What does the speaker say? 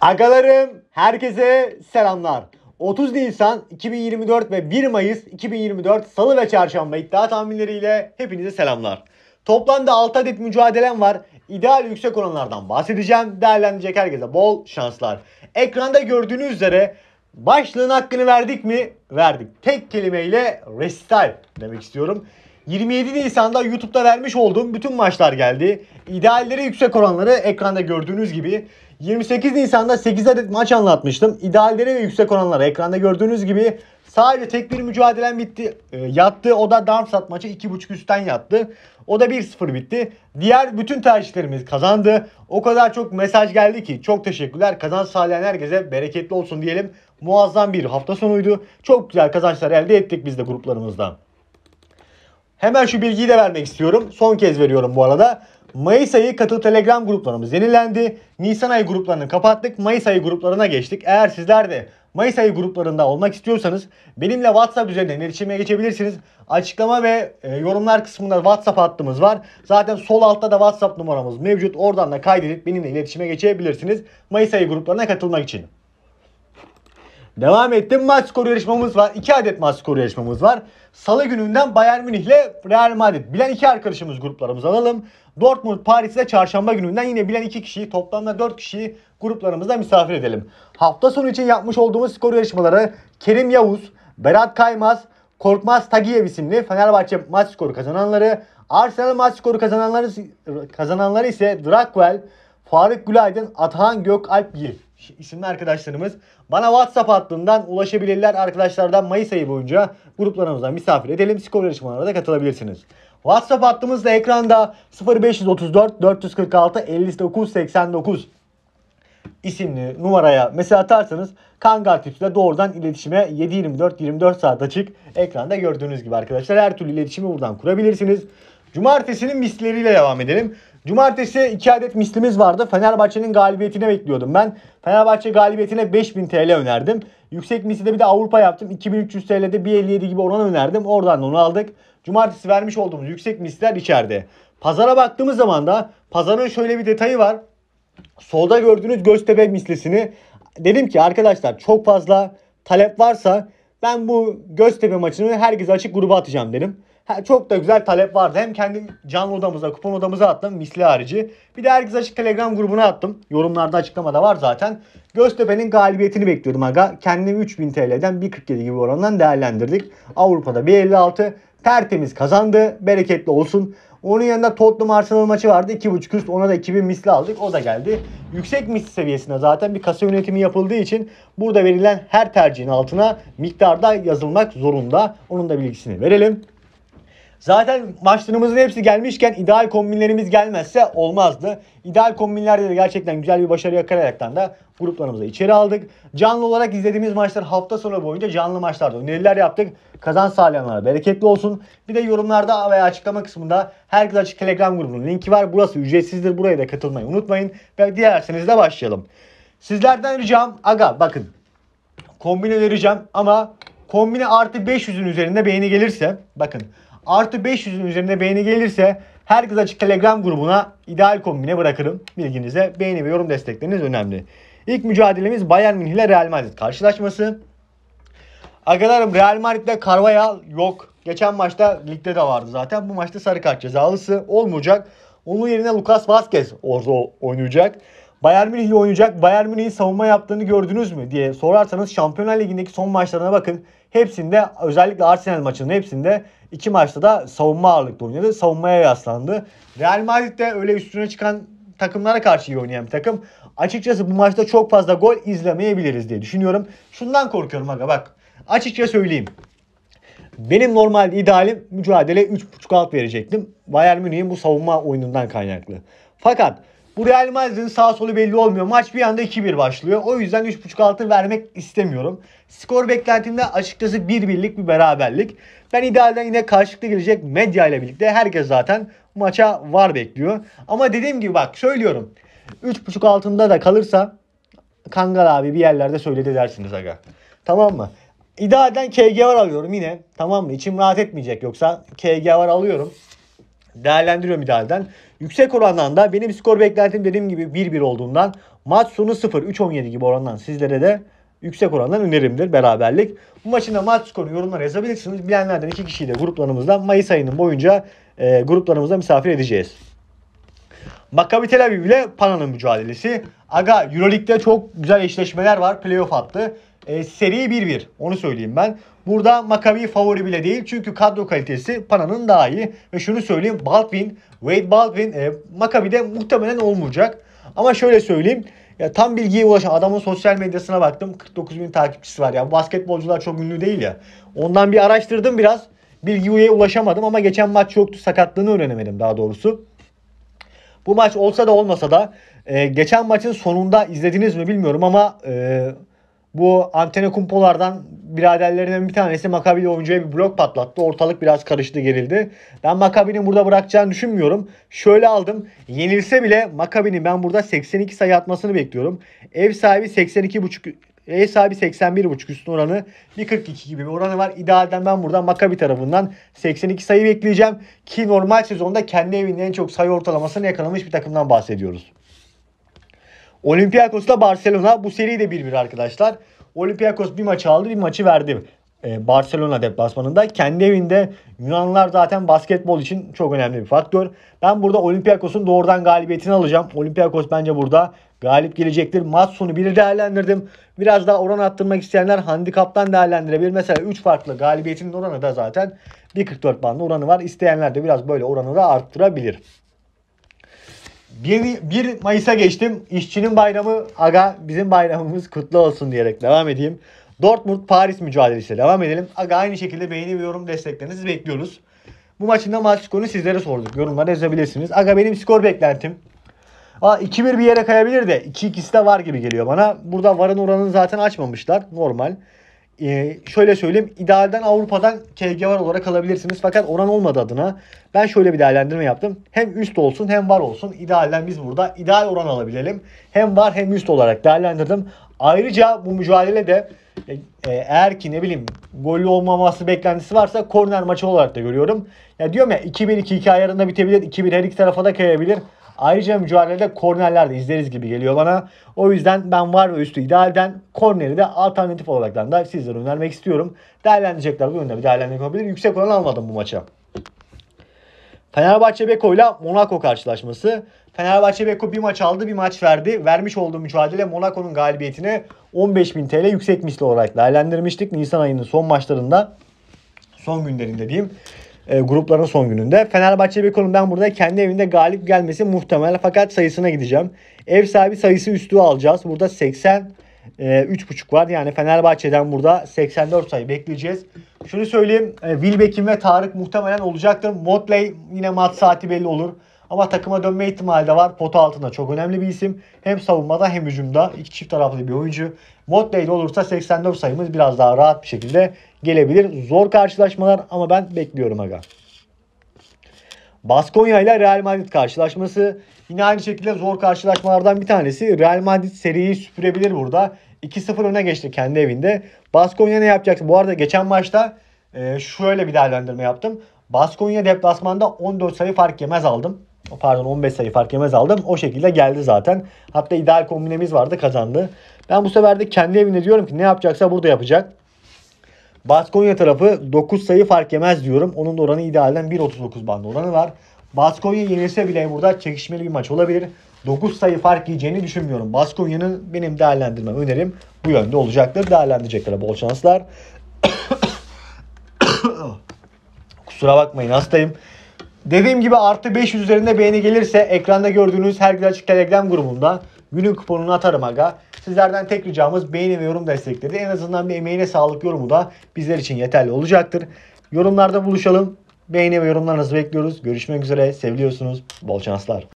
Agalarım herkese selamlar. 30 Nisan 2024 ve 1 Mayıs 2024 Salı ve Çarşamba iddia tahminleriyle hepinize selamlar. Toplamda 6 adet mücadelem var. İdeal yüksek oranlardan bahsedeceğim. Değerlendirecek herkese bol şanslar. Ekranda gördüğünüz üzere başlığın hakkını verdik mi? Verdik. Tek kelimeyle restyle demek istiyorum. 27 Nisan'da YouTube'da vermiş olduğum bütün maçlar geldi. İdealleri yüksek oranları ekranda gördüğünüz gibi 28 Nisan'da 8 adet maç anlatmıştım. İdeallere ve yüksek oranları ekranda gördüğünüz gibi sadece tek bir mücadelem bitti. E, yattı o da Darmstadt maçı 2.5 üstten yattı. O da 1-0 bitti. Diğer bütün tercihlerimiz kazandı. O kadar çok mesaj geldi ki çok teşekkürler. Kazanç sağlayan herkese bereketli olsun diyelim. Muazzam bir hafta sonuydu. Çok güzel kazançlar elde ettik biz de gruplarımızda. Hemen şu bilgiyi de vermek istiyorum. Son kez veriyorum bu arada. Mayıs ayı katıl Telegram gruplarımız yenilendi. Nisan ayı gruplarını kapattık. Mayıs ayı gruplarına geçtik. Eğer sizler de Mayıs ayı gruplarında olmak istiyorsanız benimle WhatsApp üzerinden iletişime geçebilirsiniz. Açıklama ve e, yorumlar kısmında WhatsApp hattımız var. Zaten sol altta da WhatsApp numaramız mevcut. Oradan da kaydedip benimle iletişime geçebilirsiniz. Mayıs ayı gruplarına katılmak için. Devam ettim. Maç skoru yarışmamız var. 2 adet maç skoru yarışmamız var. Salı gününden Bayern Münih ile Real Madrid. Bilen iki arkadaşımız gruplarımızı alalım. Dortmund Paris'e çarşamba gününden yine bilen iki kişiyi toplamda 4 kişiyi gruplarımızda misafir edelim. Hafta sonu için yapmış olduğumuz skor yarışmaları Kerim Yavuz, Berat Kaymaz, Korkmaz Tagiyev isimli Fenerbahçe maç skoru kazananları, Arsenal maç skoru kazananları, kazananları ise Drakwell, Faruk Gülaydın, Atahan Alp Yil isimli arkadaşlarımız bana WhatsApp hattından ulaşabilirler. Arkadaşlardan Mayıs ayı boyunca gruplarımızdan misafir edelim. Skor yarışmalarına da katılabilirsiniz. WhatsApp hattımızda ekranda 0534 446 59 89 isimli numaraya mesela atarsanız Kangal Tips'le doğrudan iletişime 7-24 24 saat açık. Ekranda gördüğünüz gibi arkadaşlar her türlü iletişimi buradan kurabilirsiniz. Cumartesinin misleriyle devam edelim. Cumartesi iki adet mislimiz vardı. Fenerbahçe'nin galibiyetine bekliyordum ben. Fenerbahçe galibiyetine 5000 TL önerdim. Yüksek mislide bir de Avrupa yaptım. 2300 TL'de 1.57 gibi oran önerdim. Oradan da onu aldık. Cumartesi vermiş olduğumuz yüksek misler içeride. Pazara baktığımız zaman da pazarın şöyle bir detayı var. Solda gördüğünüz Göztepe mislisini dedim ki arkadaşlar çok fazla talep varsa ben bu Göztepe maçını herkese açık gruba atacağım dedim çok da güzel talep vardı. Hem kendi canlı odamıza, kupon odamıza attım misli harici. Bir de herkes açık telegram grubuna attım. Yorumlarda açıklamada var zaten. Göztepe'nin galibiyetini bekliyordum aga. Kendimi 3000 TL'den 1.47 gibi orandan değerlendirdik. Avrupa'da 1.56 tertemiz kazandı. Bereketli olsun. Onun yanında Tottenham Arsenal maçı vardı. 2.5 üst ona da 2000 misli aldık. O da geldi. Yüksek misli seviyesine zaten bir kasa yönetimi yapıldığı için burada verilen her tercihin altına miktarda yazılmak zorunda. Onun da bilgisini verelim. Zaten maçlarımızın hepsi gelmişken ideal kombinlerimiz gelmezse olmazdı. İdeal kombinlerde de gerçekten güzel bir başarı yakalayaraktan da gruplarımıza içeri aldık. Canlı olarak izlediğimiz maçlar hafta sonu boyunca canlı maçlarda öneriler yaptık. Kazan sağlayanlara bereketli olsun. Bir de yorumlarda veya açıklama kısmında herkes açık telegram grubunun linki var. Burası ücretsizdir. Buraya da katılmayı unutmayın. Ve dilerseniz de başlayalım. Sizlerden ricam aga bakın kombine vereceğim ama kombine artı 500'ün üzerinde beğeni gelirse bakın artı 500'ün üzerinde beğeni gelirse herkes açık telegram grubuna ideal kombine bırakırım. Bilginize beğeni ve yorum destekleriniz önemli. İlk mücadelemiz Bayern Münih ile Real Madrid karşılaşması. Agalarım Real Madrid'de Carvajal yok. Geçen maçta ligde de vardı zaten. Bu maçta sarı kart cezalısı olmayacak. Onun yerine Lucas Vazquez orada oynayacak. Bayern Münih ile oynayacak. Bayern Münih'in savunma yaptığını gördünüz mü diye sorarsanız Şampiyonlar Ligi'ndeki son maçlarına bakın. Hepsinde özellikle Arsenal maçının hepsinde iki maçta da savunma ağırlıklı oynadı. Savunmaya yaslandı. Real Madrid de öyle üstüne çıkan takımlara karşı iyi oynayan bir takım. Açıkçası bu maçta çok fazla gol izlemeyebiliriz diye düşünüyorum. Şundan korkuyorum aga bak. Açıkça söyleyeyim. Benim normal idealim mücadele 3.5 alt verecektim. Bayern Münih'in bu savunma oyunundan kaynaklı. Fakat bu Real Madrid'in sağ solu belli olmuyor. Maç bir anda 2-1 başlıyor. O yüzden 3.5 altı vermek istemiyorum. Skor beklentimde açıkçası 1 bir birlik bir beraberlik. Ben idealden yine karşılıklı gelecek medya ile birlikte herkes zaten maça var bekliyor. Ama dediğim gibi bak söylüyorum. 3.5 altında da kalırsa Kangal abi bir yerlerde söyledi dersiniz aga. Tamam mı? İdealden KG var alıyorum yine. Tamam mı? İçim rahat etmeyecek yoksa KG var alıyorum değerlendiriyorum idealden. Yüksek orandan da benim skor beklentim dediğim gibi 1-1 olduğundan maç sonu 0-3-17 gibi orandan sizlere de yüksek orandan önerimdir beraberlik. Bu maçın da maç skoru yorumlara yazabilirsiniz. Bilenlerden iki kişiyle de gruplarımızda Mayıs ayının boyunca e, gruplarımızda misafir edeceğiz. Maccabi Tel Aviv ile Pana'nın mücadelesi. Aga Euroleague'de çok güzel eşleşmeler var. Playoff attı e, seri 1-1. Onu söyleyeyim ben. Burada Maccabi favori bile değil. Çünkü kadro kalitesi Pana'nın daha iyi. Ve şunu söyleyeyim. Baldwin, Wade Baldwin e, Maccabi'de muhtemelen olmayacak. Ama şöyle söyleyeyim. Ya tam bilgiye ulaşan adamın sosyal medyasına baktım. 49 bin takipçisi var ya. Basketbolcular çok ünlü değil ya. Ondan bir araştırdım biraz. Bilgiye ulaşamadım ama geçen maç yoktu. Sakatlığını öğrenemedim daha doğrusu. Bu maç olsa da olmasa da e, geçen maçın sonunda izlediniz mi bilmiyorum ama e, bu antene kumpolardan biraderlerinden bir tanesi Makabi oyuncuya bir blok patlattı. Ortalık biraz karıştı gerildi. Ben Makabi'nin burada bırakacağını düşünmüyorum. Şöyle aldım. Yenilse bile Makabi'nin ben burada 82 sayı atmasını bekliyorum. Ev sahibi 82.5 Ev sahibi 81.5 üstün oranı 1.42 gibi bir oranı var. İdealden ben burada Makabi tarafından 82 sayı bekleyeceğim. Ki normal sezonda kendi evinde en çok sayı ortalamasını yakalamış bir takımdan bahsediyoruz. Olympiakos'la Barcelona bu seri de 1-1 arkadaşlar. Olympiakos bir maçı aldı bir maçı verdi. Ee, Barcelona deplasmanında. Kendi evinde Yunanlılar zaten basketbol için çok önemli bir faktör. Ben burada Olympiakos'un doğrudan galibiyetini alacağım. Olympiakos bence burada galip gelecektir. Maç sonu 1'i değerlendirdim. Biraz daha oran attırmak isteyenler handikaptan değerlendirebilir. Mesela 3 farklı galibiyetinin oranı da zaten 1.44 bandı oranı var. İsteyenler de biraz böyle oranı da arttırabilir. 1, 1 Mayıs'a geçtim. İşçinin bayramı aga bizim bayramımız kutlu olsun diyerek devam edeyim. Dortmund Paris mücadelesiyle devam edelim. Aga aynı şekilde beğeni ve yorum desteklerinizi bekliyoruz. Bu maçında maç skorunu sizlere sorduk. Yorumlara yazabilirsiniz. Aga benim skor beklentim. Aa 2-1 bir yere kayabilir de 2-2'si de var gibi geliyor bana. Burada varın oranını zaten açmamışlar. Normal e, şöyle söyleyeyim idealden Avrupa'dan KG var olarak alabilirsiniz. Fakat oran olmadı adına ben şöyle bir değerlendirme yaptım. Hem üst olsun hem var olsun. idealden biz burada ideal oran alabilelim. Hem var hem üst olarak değerlendirdim. Ayrıca bu mücadele de e, e eğer ki ne bileyim gollü olmaması beklentisi varsa korner maçı olarak da görüyorum. Ya diyorum ya 2-1 2-2 ayarında bitebilir. 2-1 her iki tarafa da kayabilir. Ayrıca mücadelede kornerler de izleriz gibi geliyor bana. O yüzden ben var ve üstü idealden korneri de alternatif olarak da sizlere önermek istiyorum. Değerlendirecekler bu yönde bir değerlendirme yapabilir. Yüksek oran almadım bu maça. Fenerbahçe Beko ile Monaco karşılaşması. Fenerbahçe Beko bir maç aldı bir maç verdi. Vermiş olduğu mücadele Monaco'nun galibiyetine 15.000 TL yüksek misli olarak değerlendirmiştik. Nisan ayının son maçlarında son günlerinde diyeyim e, grupların son gününde. Fenerbahçe Beko'nun ben burada kendi evinde galip gelmesi muhtemel fakat sayısına gideceğim. Ev sahibi sayısı üstü alacağız. Burada 80 e, 3.5 var. Yani Fenerbahçe'den burada 84 sayı bekleyeceğiz. Şunu söyleyeyim. E, Wilbekin ve Tarık muhtemelen olacaktır. Motley yine mat saati belli olur. Ama takıma dönme ihtimali de var. Pota altında çok önemli bir isim. Hem savunmada hem hücumda iki çift taraflı bir oyuncu. Motley'de olursa 84 sayımız biraz daha rahat bir şekilde gelebilir. Zor karşılaşmalar ama ben bekliyorum aga. Baskonya ile Real Madrid karşılaşması yine aynı şekilde zor karşılaşmalardan bir tanesi. Real Madrid seriyi süpürebilir burada. 2-0 öne geçti kendi evinde. Baskonya ne yapacaktı? Bu arada geçen maçta e, şöyle bir değerlendirme yaptım. Baskonya deplasmanda 14 sayı fark yemez aldım pardon 15 sayı fark yemez aldım. O şekilde geldi zaten. Hatta ideal kombinemiz vardı kazandı. Ben bu sefer de kendi evine diyorum ki ne yapacaksa burada yapacak. Baskonya tarafı 9 sayı fark yemez diyorum. Onun da oranı idealden 1.39 bandı oranı var. Baskonya yenilse bile burada çekişmeli bir maç olabilir. 9 sayı fark yiyeceğini düşünmüyorum. Baskonya'nın benim değerlendirmem önerim bu yönde olacaktır. Değerlendirecekler bol şanslar. Kusura bakmayın hastayım. Dediğim gibi artı 500 üzerinde beğeni gelirse ekranda gördüğünüz her güzel açık telegram grubunda günün kuponunu atarım aga. Sizlerden tek ricamız beğeni ve yorum destekleri. En azından bir emeğine sağlık yorumu da bizler için yeterli olacaktır. Yorumlarda buluşalım. Beğeni ve yorumlarınızı bekliyoruz. Görüşmek üzere. Seviliyorsunuz. Bol şanslar.